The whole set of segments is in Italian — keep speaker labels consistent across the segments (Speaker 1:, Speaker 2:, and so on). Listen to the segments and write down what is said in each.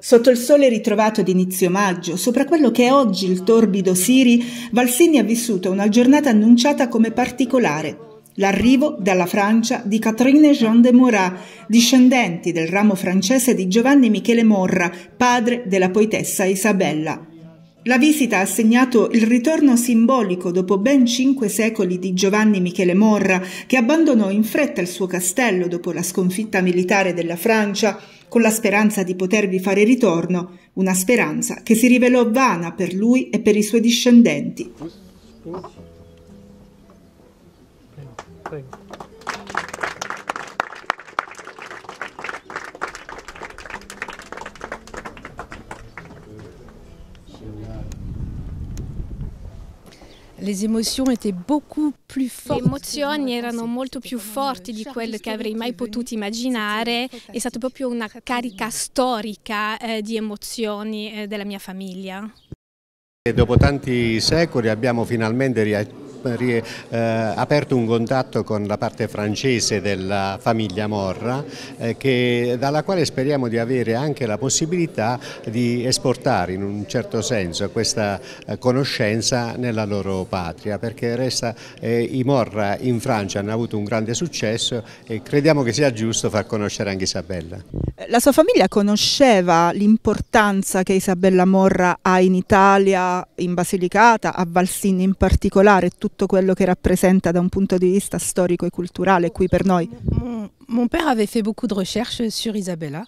Speaker 1: Sotto il sole ritrovato d'inizio maggio, sopra quello che è oggi il torbido Siri, Valsini ha vissuto una giornata annunciata come particolare. L'arrivo dalla Francia di Catherine Jean de Morat, discendenti del ramo francese di Giovanni Michele Morra, padre della poetessa Isabella. La visita ha segnato il ritorno simbolico dopo ben cinque secoli di Giovanni Michele Morra, che abbandonò in fretta il suo castello dopo la sconfitta militare della Francia, con la speranza di potervi fare ritorno, una speranza che si rivelò vana per lui e per i suoi discendenti.
Speaker 2: Prego, prego.
Speaker 3: Les Le emozioni erano molto più forti di quello che avrei mai potuto immaginare. È stata proprio una carica storica eh, di emozioni eh, della mia famiglia.
Speaker 2: E dopo tanti secoli abbiamo finalmente riaccettato eh, aperto un contatto con la parte francese della famiglia Morra, eh, che, dalla quale speriamo di avere anche la possibilità di esportare in un certo senso questa eh, conoscenza nella loro patria, perché resta, eh, i Morra in Francia hanno avuto un grande successo e crediamo che sia giusto far conoscere anche Isabella.
Speaker 1: Eh, la sua famiglia conosceva l'importanza che Isabella Morra ha in Italia, in Basilicata, a Valsin in particolare, tutto quello che rappresenta da un punto di vista storico e culturale qui per noi? Mon, père avait fait beaucoup de recherches sur Isabella.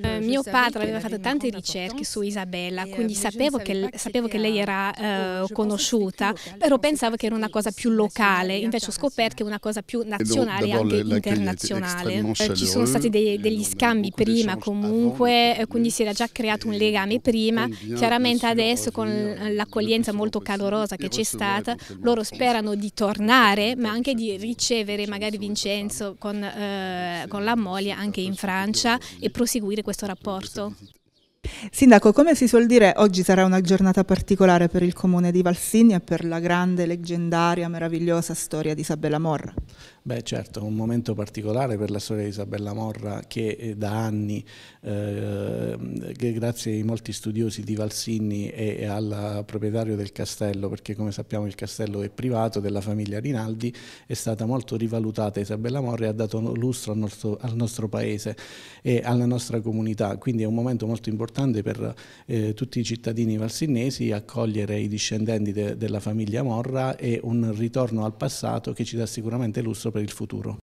Speaker 3: Eh, mio padre aveva fatto tante ricerche su Isabella, quindi sapevo che, sapevo che lei era eh, conosciuta, però pensavo che era una cosa più locale, invece ho scoperto che è una cosa più nazionale e anche internazionale. Eh, ci sono stati dei, degli scambi prima comunque, quindi si era già creato un legame prima. Chiaramente adesso con l'accoglienza molto calorosa che c'è stata, loro sperano di tornare, ma anche di ricevere magari Vincenzo con, con la moglie anche in Francia e proseguire questo rapporto?
Speaker 1: Sindaco, come si suol dire, oggi sarà una giornata particolare per il comune di Valsini e per la grande, leggendaria, meravigliosa storia di Isabella Morra.
Speaker 4: Beh certo, un momento particolare per la storia di Isabella Morra che eh, da anni, eh, grazie ai molti studiosi di Valsinni e al proprietario del castello, perché come sappiamo il castello è privato della famiglia Rinaldi, è stata molto rivalutata Isabella Morra e ha dato lustro al nostro, al nostro paese e alla nostra comunità, quindi è un momento molto importante importante per eh, tutti i cittadini valsinnesi accogliere i discendenti de della famiglia Morra e un ritorno al passato che ci dà sicuramente lusso per il futuro.